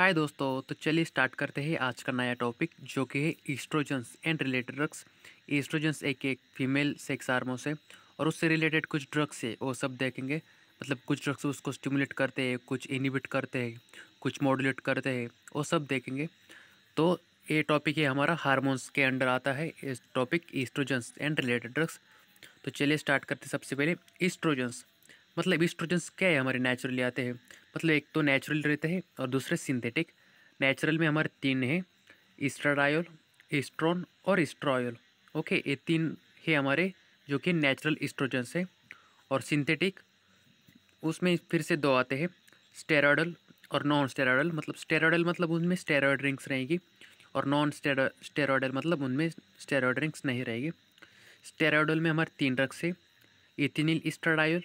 हाय दोस्तों तो चलिए स्टार्ट करते हैं आज का नया टॉपिक जो कि है estrogens and related drugs estrogens एक एक फीमेल सेक्स आर्मो से और उससे रिलेटेड कुछ ड्रग्स है वो सब देखेंगे मतलब कुछ ड्रग्स उसको स्टिमुलेट करते हैं कुछ इनिबिट करते हैं कुछ मॉडुलेट करते हैं वो सब देखेंगे तो ये टॉपिक है हमारा हारमोन्स के अंडर आता है इस topic estrogens and related drugs तो चलिए स्टार्ट करते सबसे पहले ईस्ट्रोजन्स मतलब ईस्ट्रोजेंस क्या है हमारे नेचुरली आते हैं मतलब एक तो नेचुरल रहते हैं और दूसरे सिंथेटिक नेचुरल में हमारे तीन हैं ईस्ट्राडायल ईस्ट्रॉन और इस्ट्रायल ओके ये तीन है हमारे जो कि नेचुरल ईस्ट्रोजेंस है और सिंथेटिक उसमें फिर से दो आते हैं स्टेराडल और नॉन स्टेराडल मतलब स्टेराडल मतलब उनमें स्टेरॉयड रिंग्स रहेगी और नॉन स्टेरॉयडल मतलब उनमें स्टेरॉयड रिंग्स नहीं रहेगी स्टेराडल में हमारे तीन रक्स है इथिनिल इस्ट्राडायल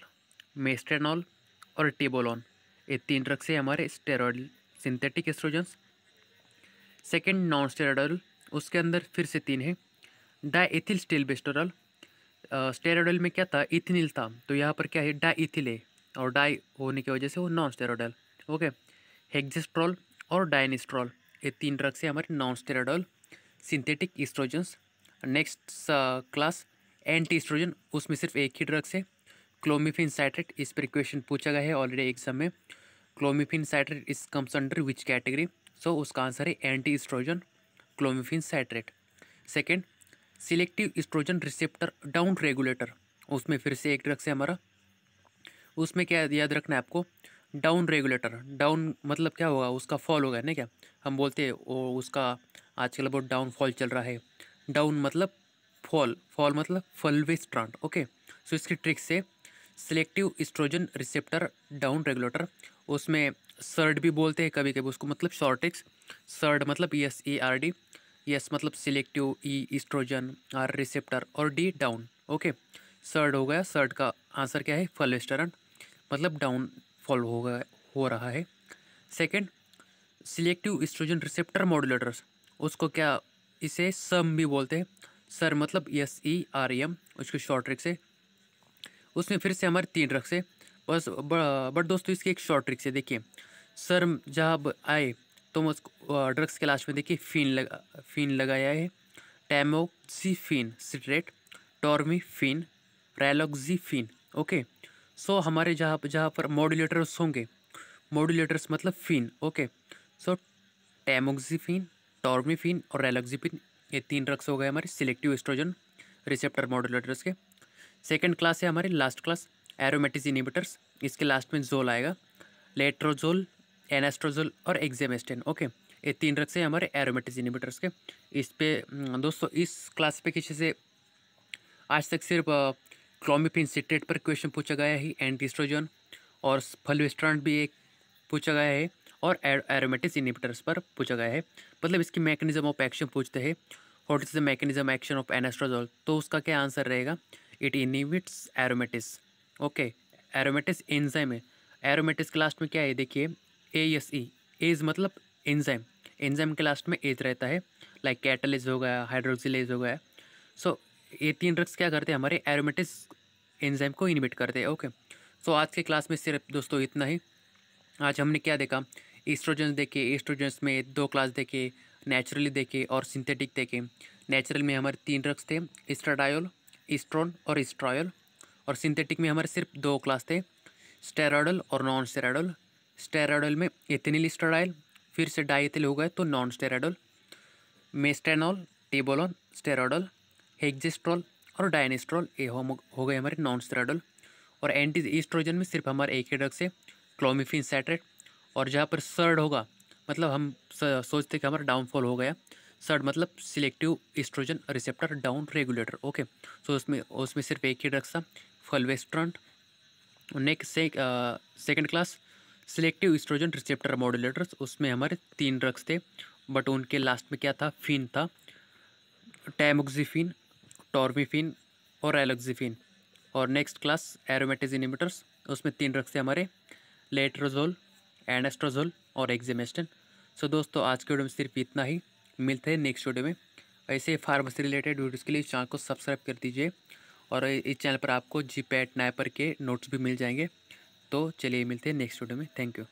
मेस्टेनॉल और टेबोलॉन ये तीन ड्रग से हमारे steroid synthetic estrogens second non steroidal उसके अंदर फिर से तीन है डाइथिल स्टील बेस्टोरल स्टेरॉइडल में क्या था इथिनिल था तो यहाँ पर क्या है डाइथिले है और डाई होने की वजह से वो नॉन स्टेरॉइडल ओके हेक्जिस्ट्रॉल और डायनिस्ट्रॉल ये तीन ड्रग्स है हमारे non steroidal synthetic estrogens next class anti estrogen उसमें सिर्फ एक ही ड्रग्स है क्लोमिफिन साइट्रेट इस पर क्वेश्चन पूछा गया है ऑलरेडी एग्जाम में clomiphene citrate is comes under which category so उसका आंसर है anti estrogen clomiphene citrate second selective estrogen receptor down regulator उसमें फिर से एक ड्रग से हमारा उसमें क्या याद रखना है आपको डाउन रेगुलेटर डाउन मतलब क्या होगा उसका फॉल होगा ना क्या हम बोलते हैं उसका आजकल बहुत डाउन फॉल चल रहा है डाउन मतलब फॉल फॉल मतलब फलवे स्ट्रांड ओके सो इसकी ट्रिक से selective estrogen receptor down regulator उसमें सर्ड भी बोलते हैं कभी कभी उसको मतलब शॉर्टिक्स सर्ड मतलब E S A R D S मतलब selective E estrogen R receptor और डी डाउन ओके सर्ड हो गया सर्ड का आंसर क्या है फलेस्टरन मतलब डाउन फॉल हो गया हो रहा है second selective estrogen receptor modulators उसको क्या इसे सम भी बोलते हैं सर मतलब एस ई आर एम उसके शॉर्ट ट्रिक से उसमें फिर से हमारे तीन रक्स है बस बट दोस्तों इसकी एक शॉर्ट ट्रिक्स है देखिए सर जब आए तो हम उसको ड्रग्स के लास्ट में देखिए फिन लगा फिन लगाया है टैमोक्सीफिन सिट्रेट टॉर्मीफिन फिन ओके सो हमारे जहाँ पर जहाँ पर मॉड्यूलेटर्स होंगे मॉड्यूलेटर्स मतलब फिन ओके सो टॉर्मी टॉर्मीफिन और फिन ये तीन ड्रग्स हो गए हमारे सिलेक्टिव एस्ट्रोजन रिसेप्टर मॉड्यूलेटर्स के सेकेंड क्लास है हमारी लास्ट क्लास एरोमेटिस इनिबिटर्स इसके लास्ट में जोल आएगा लेट्रोजोल एनेस्ट्रोजोल और एग्जेमेस्टेन ओके ये तीन रक्स हैं हमारे एरोमेटिस इनिबिटर्स के इस पर हम्म, दोस्तों इस क्लास पे किसी से आज तक सिर्फ क्लोमिपिन सिट्रेट पर क्वेश्चन पूछा गया है एंटीस्ट्रोजन और फलविस्ट्रॉन भी एक पूछा गया है और एरोमेटिस इनिबिटर्स पर पूछा गया है मतलब इसकी मैकेनिज्म ऑफ एक्शन पूछते हैं what is the mechanism action of anastrozole तो उसका क्या आंसर रहेगा it inhibits aromatase okay aromatase enzyme है एरोमेटिस के लास्ट में क्या है देखिए ए एस ई एज मतलब एंजाइम एंजाइम के लास्ट में एज रहता है लाइक कैटलेज हो गया हाइड्रोक्सिलेज हो गया सो ये तीन ड्रग्स क्या करते हैं हमारे एरोमेटिस एंजाइम को इनिबिट करते हैं ओके सो आज के क्लास में सिर्फ दोस्तों इतना ही आज हमने क्या देखा ईस्ट्रोजेंस देखे ईस्ट्रोजेंस में दो क्लास देखे नेचुरली देखे और सिंथेटिक देखे नेचुरल में हमारे तीन ड्रग्स थे इस्ट्राडायोल इस्ट्रोल और इस्ट्रायल और सिंथेटिक में हमारे सिर्फ दो क्लास थे स्टेराडल और नॉन स्टेरॉडल स्टेराडल में एथेनिल स्टेराइल फिर से डाइथिल हो गए तो नॉन स्टेरॉडल मेस्टेनॉल टेबोलॉन स्टेरॉडल हेगजेस्ट्रोल और डायनेस्ट्रॉल ये हो गए हमारे नॉन स्टेरॉडल और एंटी ईस्ट्रोजन में सिर्फ हमारे एक ही ड्रग है क्लोमिफिन सैटरेट और जहाँ पर सर्ड होगा मतलब हम सोचते कि हमारा डाउनफॉल हो गया सर्ड मतलब selective estrogen receptor down regulator okay so उसमें उसमें सिर्फ एक ही ड्रग्स था फलवेस्ट्रंट नेक्स्ट से, second class selective estrogen receptor modulators उसमें हमारे तीन ड्रग्स थे बट उनके लास्ट में क्या था फिन था टैमुक्जिफिन टॉर्मिफिन और एलोक्फिन और नेक्स्ट क्लास एरोमेटिज उसमें तीन ड्रग्स थे हमारे लेट्रोजोल एनेस्ट्रोजोल और एग्जिमेस्टन सो so, दोस्तों आज के वीडियो में सिर्फ इतना ही मिलते हैं नेक्स्ट वीडियो में ऐसे फार्मेसी रिलेटेड वीडियोज़ के लिए चैनल को सब्सक्राइब कर दीजिए और इस चैनल पर आपको जी पैट नाइपर के नोट्स भी मिल जाएंगे तो चलिए मिलते हैं नेक्स्ट वीडियो में थैंक यू